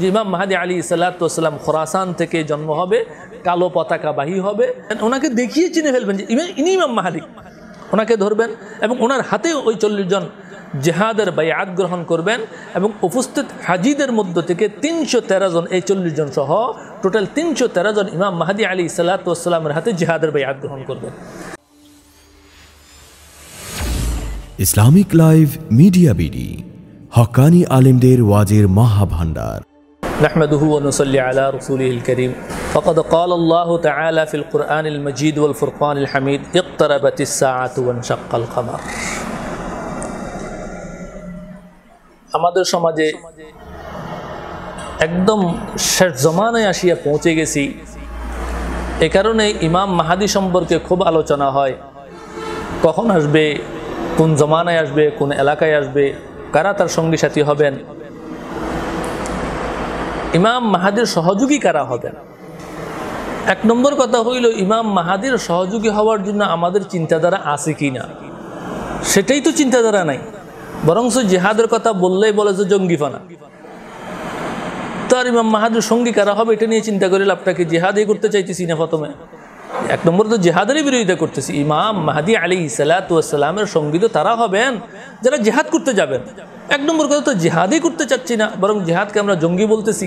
যে ইমাম মাহাদি আলী সাল্লাতাম খোরাসান থেকে জন্ম হবে কালো পতাকা বাহি হবে ওনাকে দেখিয়ে চিনে ফেলবেন যে ইনি ইমাম মাহাদি ওনাকে ধরবেন এবং ওনার হাতে ওই চল্লিশ জন জেহাদের বায়াত গ্রহণ করবেন এবং উপস্থিত হাজিদের মধ্য থেকে তিনশো তেরো জন এই চল্লিশ জন সহ টোটাল তিনশো তেরো জন ইমাম মাহাদি আলী সাল্লাতামের হাতে জেহাদের বায়াত গ্রহণ করবেন ইসলামিক লাইভ মিডিয়া বিডি হকানি আলিমদের ওয়াজের মহাভান্ডার نحمده ونصلي على رسوله الكريم فقد قال الله تعالى في القرآن المجيد والفرقان الحميد اقتربت الساعة وانشق القمر আমাদের সমাজে একদম শেষ জমানায় আসিয়া পৌঁছে গেছি এ কারণে ইমাম মাহাদি সম্পর্কে খুব আলোচনা হয় কখন আসবে কোন জমানায় আসবে কোন এলাকায় আসবে কারা তার সঙ্গী সাথী হবেন ইমাম মাহাদির সহযোগী কারা হবেন এক নম্বর কথা হইল ইমাম মাহাদির সহযোগী হওয়ার জন্য আমাদের চিন্তাধারা আছে কি না সেটাই তো চিন্তাধারা নাই বরংস জেহাদের কথা বললেই বলে যে জঙ্গিফানা তার ইমাম মাহাদির সঙ্গী কারা হবে এটা নিয়ে চিন্তা করে লাভটাকে জেহাদই করতে চাইতেছি না প্রথমে এক নম্বর তো জেহাদেরই বিরোধিতা করতেছি ইমাম মাহাদি আলী সালাতামের সঙ্গীত তারা হবেন যারা জেহাদ করতে যাবেন এক নম্বর কথা তো জেহাদই করতে চাচ্ছি না বরং জেহাদকে আমরা জঙ্গি বলতেছি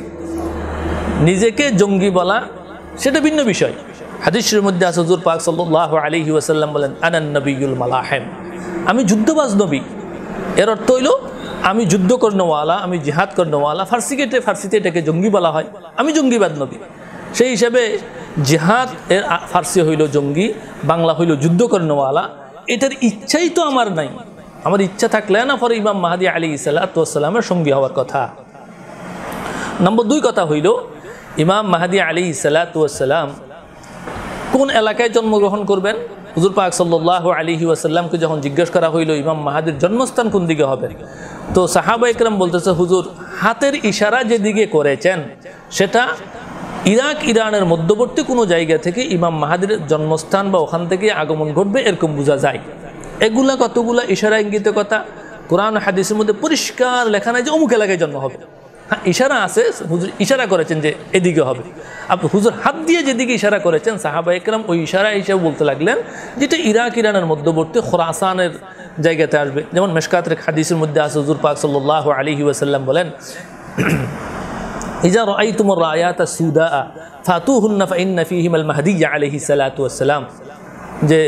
নিজেকে জঙ্গি বলা সেটা ভিন্ন বিষয় হাদিসের মধ্যে আসজুর পাক সাল্লাহ আলী ওয়াসাল্লাম বলেন আনান নবীল মালাহেম আমি যুদ্ধবাজ নবী এর অর্থ হইল আমি যুদ্ধ কর্ণওয়ালা আমি জেহাদ কর্ণওয়ালা ফার্সিকেটে ফার্সিতে এটাকে জঙ্গি বলা হয় আমি জঙ্গিবাদ নবী সেই হিসাবে জেহাদ এর ফার্সি হইল জঙ্গি বাংলা হইল যুদ্ধ কর্ণওয়ালা এটার ইচ্ছাই তো আমার নাই আমার ইচ্ছা থাকলে না ফর ইমাম মাহাদি আলী ইসাল্লাতামের সঙ্গী হওয়ার কথা নম্বর দুই কথা হইল ইমাম মাহাদি আলী ইসাল্লাতাম কোন এলাকায় জন্মগ্রহণ করবেন হুজুর পাক সাল্লাহ আলী ওয়াসাল্লামকে যখন জিজ্ঞেস করা হইল ইমাম মাহাদির জন্মস্থান কোন দিকে হবে তো সাহাবা ইকরাম বলতেছে হুজুর হাতের ইশারা যেদিকে করেছেন সেটা ইরাক ইরানের মধ্যবর্তী কোনো জায়গা থেকে ইমাম মাহাদির জন্মস্থান বা ওখান থেকে আগমন ঘটবে এরকম বোঝা যায় এগুলা কতগুলা ইশারা ইঙ্গিত কথা কোরআন হাদিসের মধ্যে পরিষ্কার লেখা নাই যে অমুক এলাকায় জন্ম হবে হ্যাঁ ইশারা আছে হুজুর ইশারা করেছেন যে এদিকে হবে আপনি হুজুর হাত দিয়ে যেদিকে ইশারা করেছেন সাহাবা একরাম ওই ইশারা হিসেবে বলতে লাগলেন যেটা ইরাক ইরানের মধ্যবর্তী খোরাসানের জায়গাতে আসবে যেমন মেশকাতের হাদিসের মধ্যে আছে হুজুর পাক সাল্লাহ আলী ওয়াসাল্লাম বলেন ইজা রাই তুমর রায়াত সিউদা ফাতু হুন্না ফাইন্না ফিহিম আল মাহাদিয়া যে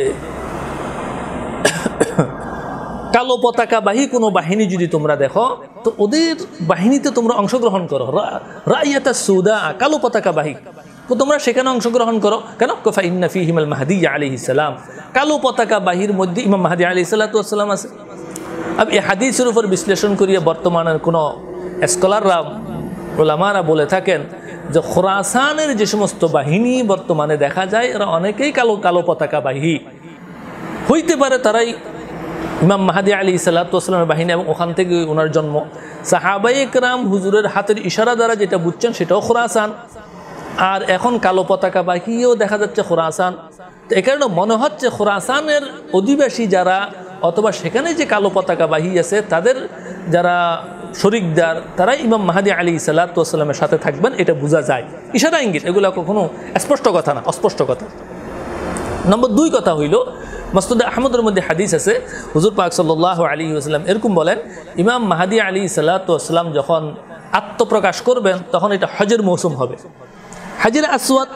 কালো পতাকাবাহী কোনো বাহিনী যদি তোমরা দেখো তো ওদের বাহিনীতে তোমরা অংশগ্রহণ করো রাইয়াতা সুদা কালো পতাকাবাহী তো তোমরা সেখানে অংশগ্রহণ করো কেন কফা ইন্নাফি হিমাল মাহাদি আলি ইসালাম কালো পতাকা বাহির মধ্যে ইমাম মাহাদি আলি সাল্লাতাম আছে আমি এই হাদিসের উপর বিশ্লেষণ করিয়া বর্তমানের কোনো স্কলাররা ওলামারা বলে থাকেন যে খোরাসানের যে সমস্ত বাহিনী বর্তমানে দেখা যায় এরা অনেকেই কালো কালো পতাকা বাহী হইতে পারে তারাই ইমাম মাহাদি আলী সাল্লাতামের বাহিনী এবং ওখান থেকে ওনার জন্ম সাহাবাই একরাম হুজুরের হাতের ইশারা দ্বারা যেটা বুঝছেন সেটাও খোরাসান আর এখন কালো পতাকা বাহিও দেখা যাচ্ছে খোরাসান তো এ কারণে মনে হচ্ছে খোরাসানের অধিবাসী যারা অথবা সেখানে যে কালো পতাকা বাহি আছে তাদের যারা শরিকদার তারাই ইমাম মাহাদি আলী সাল্লাতামের সাথে থাকবেন এটা বোঝা যায় ইশারা ইঙ্গিত এগুলো কখনো স্পষ্ট কথা না অস্পষ্ট কথা নম্বর দুই কথা হইল মসতুদ আহমদের মধ্যে হাদিস আছে হুজুর পাক সাল্লাহ আলী আসসালাম এরকম বলেন ইমাম মাহাদি আলী সাল্লাতাম যখন আত্মপ্রকাশ করবেন তখন এটা হজের মৌসুম হবে হাজির আসওয়াত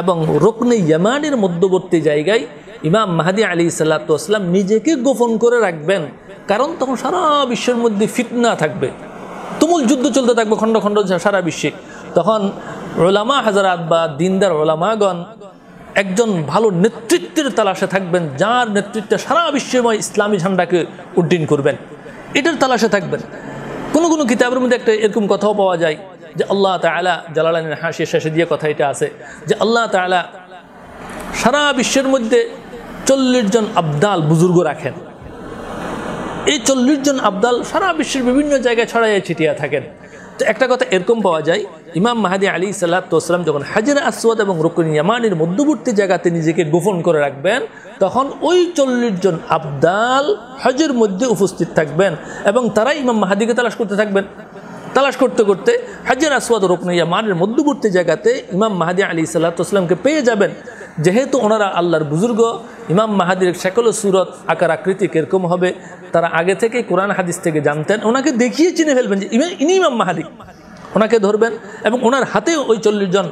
এবং রকনে ইয়ামানের মধ্যবর্তী জায়গায় ইমাম মাহাদি আলী সাল্লাতাম নিজেকে গোপন করে রাখবেন কারণ তখন সারা বিশ্বের মধ্যে ফিতনা থাকবে তুমুল যুদ্ধ চলতে থাকবে খণ্ড খণ্ড সারা বিশ্বে তখন রোলামা হাজারাত বা দিনদার রোলামাগণ একজন ভালো নেতৃত্বের তালাশে থাকবেন যার নেতৃত্বে সারা বিশ্বময় ইসলামী ঝান্ডাকে উড্ডীন করবেন এটার তালাশে থাকবেন কোনো কোনো কিতাবের মধ্যে একটা এরকম কথাও পাওয়া যায় যে আল্লাহ তালা জালালানের হাসি শেষে দিয়ে কথা এটা আছে যে আল্লাহ তালা সারা বিশ্বের মধ্যে চল্লিশ জন আবদাল বুজুর্গ রাখেন এই চল্লিশ জন আবদাল সারা বিশ্বের বিভিন্ন জায়গায় ছড়াইয়া ছিটিয়া থাকেন তো একটা কথা এরকম পাওয়া যায় ইমাম মাহাদি আলী সাল্লাতাম যখন হাজিরা আসওয়াদ এবং রুকুন ইয়ামানের মধ্যবর্তী জায়গাতে নিজেকে গোপন করে রাখবেন তখন ওই চল্লিশ জন আবদাল হজের মধ্যে উপস্থিত থাকবেন এবং তারাই ইমাম মাহাদিকে তালাশ করতে থাকবেন তালাশ করতে করতে হাজির আসওয়াদ রুকন ইয়ামানের মধ্যবর্তী জায়গাতে ইমাম মাহাদি আলী সাল্লাতামকে পেয়ে যাবেন যেহেতু ওনারা আল্লাহর বুজুর্গ ইমাম মাহাদির সকল সুরত আকার আকৃতি কীরকম হবে তারা আগে থেকে কোরআন হাদিস থেকে জানতেন ওনাকে দেখিয়ে চিনে ফেলবেন যে ইনি ইমাম মাহাদি ওনাকে ধরবেন এবং ওনার হাতে ওই চল্লিশ জন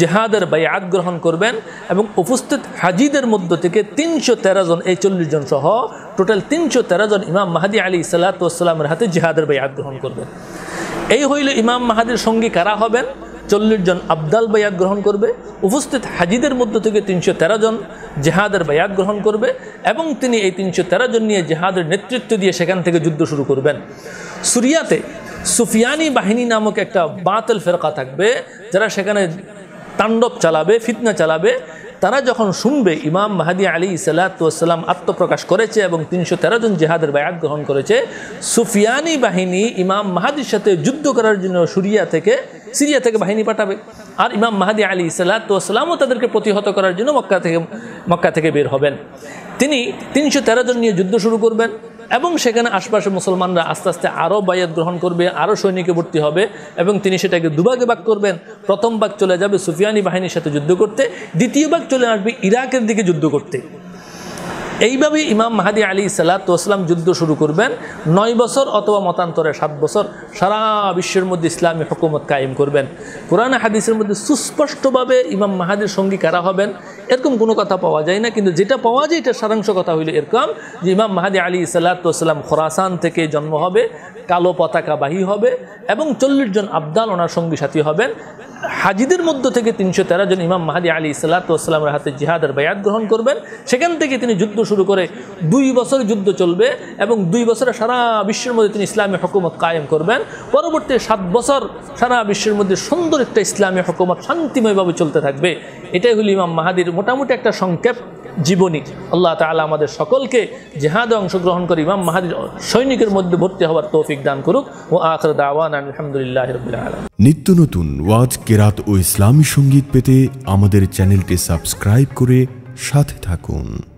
জেহাদের আগ গ্রহণ করবেন এবং উপস্থিত হাজিদের মধ্য থেকে তিনশো তেরো জন এই চল্লিশ জন সহ টোটাল তিনশো তেরো জন ইমাম মাহাদি আলী সাল্লামের হাতে জেহাদের বাই আগ গ্রহণ করবেন এই হইল ইমাম মাহাদির সঙ্গী কারা হবেন চল্লিশ জন আবদাল বায়াত গ্রহণ করবে উপস্থিত হাজিদের মধ্য থেকে তিনশো তেরো জন জেহাদের বায়াত গ্রহণ করবে এবং তিনি এই তিনশো তেরো জন নিয়ে জেহাদের নেতৃত্ব দিয়ে সেখান থেকে যুদ্ধ শুরু করবেন সুরিয়াতে সুফিয়ানি বাহিনী নামক একটা বাতল ফেরকা থাকবে যারা সেখানে তাণ্ডব চালাবে ফিতনা চালাবে তারা যখন শুনবে ইমাম মাহাদি আলী সাল্লাতাম আত্মপ্রকাশ করেছে এবং তিনশো তেরো জন জেহাদের বায়াত গ্রহণ করেছে সুফিয়ানি বাহিনী ইমাম মাহাদির সাথে যুদ্ধ করার জন্য সুরিয়া থেকে সিরিয়া থেকে বাহিনী পাঠাবে আর ইমাম মাহাদি আলী সাল্লাতামও তাদেরকে প্রতিহত করার জন্য মক্কা থেকে মক্কা থেকে বের হবেন তিনি তিনশো তেরো জন নিয়ে যুদ্ধ শুরু করবেন এবং সেখানে আশপাশে মুসলমানরা আস্তে আস্তে আরও বায়াত গ্রহণ করবে আরও সৈনিকে ভর্তি হবে এবং তিনি সেটাকে দুভাগে বাক করবেন প্রথম বাক চলে যাবে সুফিয়ানি বাহিনীর সাথে যুদ্ধ করতে দ্বিতীয় বাক চলে আসবে ইরাকের দিকে যুদ্ধ করতে এইভাবে ইমাম মাহাদি আলী সাল্লাতাম যুদ্ধ শুরু করবেন নয় বছর অথবা মতান্তরে সাত বছর সারা বিশ্বের মধ্যে ইসলামী হকুমত কায়েম করবেন কোরআন হাদিসের মধ্যে সুস্পষ্টভাবে ইমাম মাহাদির সঙ্গী কারা হবেন এরকম কোনো কথা পাওয়া যায় না কিন্তু যেটা পাওয়া যায় এটা সারাংশ কথা হইল এরকম যে ইমাম মাহাদি আলী আসলাম খোরাসান থেকে জন্ম হবে কালো পতাকা বাহি হবে এবং চল্লিশ জন আবদাল ওনার সঙ্গী সাথী হবেন হাজিদের মধ্য থেকে তিনশো তেরো জন ইমাম মাহাদি আলী সাল্লাতামের হাতে জিহাদের বায়াত গ্রহণ করবেন সেখান থেকে তিনি যুদ্ধ শুরু করে দুই বছর যুদ্ধ চলবে এবং দুই বছরে সারা বিশ্বের মধ্যে তিনি ইসলামী হকুমত কায়েম করবেন পরবর্তী সাত বছর সারা বিশ্বের মধ্যে সুন্দর একটা ইসলামী হকুমত শান্তিময়ভাবে চলতে থাকবে এটাই হলো ইমাম মাহাদির মোটামুটি একটা সংক্ষেপ জীবনী আল্লাহ তালা আমাদের সকলকে জেহাদে অংশগ্রহণ করে ইমাম মাহাদির সৈনিকের মধ্যে ভর্তি হওয়ার তৌফিক দান করুক ও আখর দাওয়ান আলহামদুলিল্লাহ নিত্য নতুন ওয়াজ কেরাত ও ইসলামী সঙ্গীত পেতে আমাদের চ্যানেলটি সাবস্ক্রাইব করে সাথে থাকুন